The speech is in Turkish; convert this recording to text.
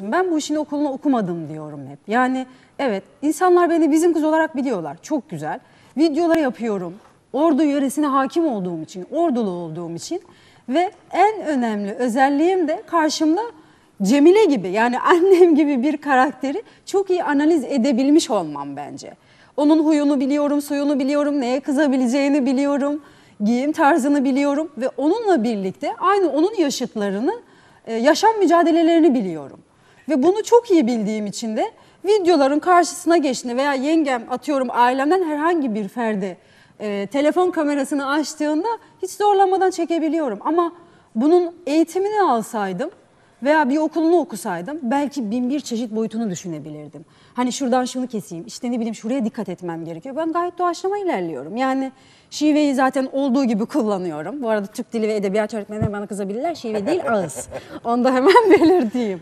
Ben bu işin okulunu okumadım diyorum hep. Yani evet insanlar beni bizim kız olarak biliyorlar. Çok güzel. Videoları yapıyorum. Ordu yöresine hakim olduğum için, ordulu olduğum için ve en önemli özelliğim de karşımda Cemile gibi yani annem gibi bir karakteri çok iyi analiz edebilmiş olmam bence. Onun huyunu biliyorum, suyunu biliyorum, neye kızabileceğini biliyorum, giyim tarzını biliyorum ve onunla birlikte aynı onun yaşıtlarını, e, yaşam mücadelelerini biliyorum. Ve bunu çok iyi bildiğim için de videoların karşısına geçtiğinde veya yengem atıyorum ailemden herhangi bir ferdi e, telefon kamerasını açtığında hiç zorlanmadan çekebiliyorum. Ama bunun eğitimini alsaydım veya bir okulunu okusaydım belki bin bir çeşit boyutunu düşünebilirdim. Hani şuradan şunu keseyim, işte ne bileyim şuraya dikkat etmem gerekiyor. Ben gayet doğaçlama ilerliyorum. Yani şiveyi zaten olduğu gibi kullanıyorum. Bu arada Türk dili ve edebiyat öğretmenleri bana kızabilirler. Şive değil ağız. Onu da hemen belirteyim.